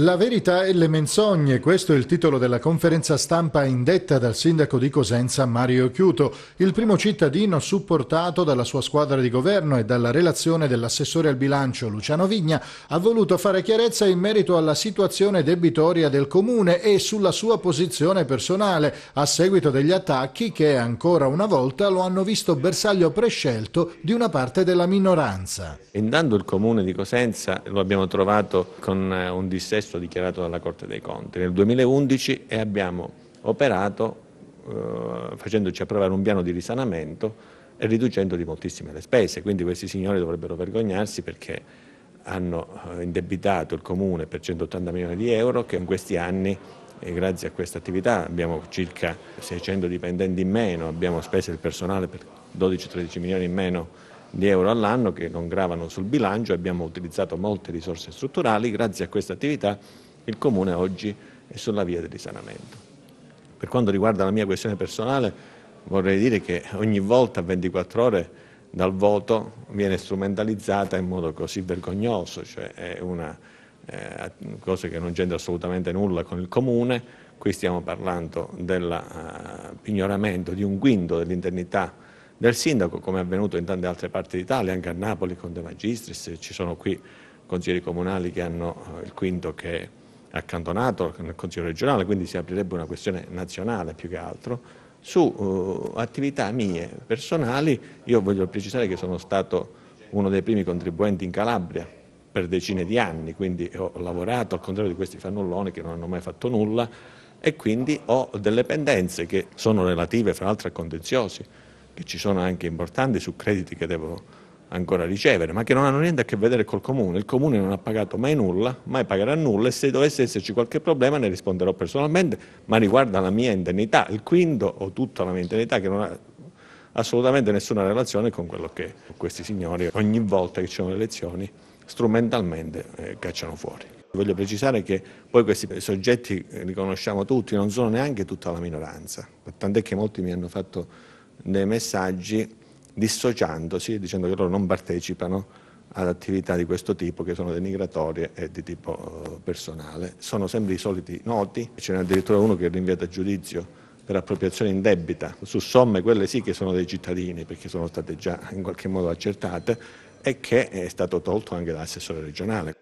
La verità e le menzogne, questo è il titolo della conferenza stampa indetta dal sindaco di Cosenza Mario Chiuto, il primo cittadino supportato dalla sua squadra di governo e dalla relazione dell'assessore al bilancio Luciano Vigna, ha voluto fare chiarezza in merito alla situazione debitoria del comune e sulla sua posizione personale a seguito degli attacchi che ancora una volta lo hanno visto bersaglio prescelto di una parte della minoranza. Intanto il comune di Cosenza lo abbiamo trovato con eh, un dissesto stesso dichiarato dalla Corte dei Conti nel 2011 e abbiamo operato eh, facendoci approvare un piano di risanamento e riducendo di moltissime le spese, quindi questi signori dovrebbero vergognarsi perché hanno eh, indebitato il Comune per 180 milioni di euro che in questi anni e eh, grazie a questa attività abbiamo circa 600 dipendenti in meno, abbiamo spese del personale per 12-13 milioni in meno di euro all'anno che non gravano sul bilancio, abbiamo utilizzato molte risorse strutturali, grazie a questa attività il Comune oggi è sulla via del risanamento. Per quanto riguarda la mia questione personale vorrei dire che ogni volta a 24 ore dal voto viene strumentalizzata in modo così vergognoso, cioè è una eh, cosa che non c'entra assolutamente nulla con il Comune, qui stiamo parlando del uh, eh, di un quinto dell'internità del sindaco, come è avvenuto in tante altre parti d'Italia, anche a Napoli con De Magistris, ci sono qui consiglieri comunali che hanno eh, il quinto che è accantonato nel Consiglio regionale, quindi si aprirebbe una questione nazionale più che altro, su uh, attività mie personali, io voglio precisare che sono stato uno dei primi contribuenti in Calabria per decine di anni, quindi ho lavorato al contrario di questi fannulloni che non hanno mai fatto nulla e quindi ho delle pendenze che sono relative fra l'altro a contenziosi, che ci sono anche importanti su crediti che devo ancora ricevere, ma che non hanno niente a che vedere col comune. Il comune non ha pagato mai nulla, mai pagherà nulla e se dovesse esserci qualche problema ne risponderò personalmente, ma riguarda la mia indennità, il quinto o tutta la mia indennità che non ha assolutamente nessuna relazione con quello che questi signori ogni volta che ci sono le elezioni strumentalmente eh, cacciano fuori. Voglio precisare che poi questi soggetti eh, li conosciamo tutti, non sono neanche tutta la minoranza, tant'è che molti mi hanno fatto dei messaggi dissociandosi dicendo che loro non partecipano ad attività di questo tipo che sono denigratorie e di tipo eh, personale. Sono sempre i soliti noti, ce n'è addirittura uno che è rinviato a giudizio per appropriazione indebita su somme, quelle sì che sono dei cittadini perché sono state già in qualche modo accertate e che è stato tolto anche dall'assessore regionale.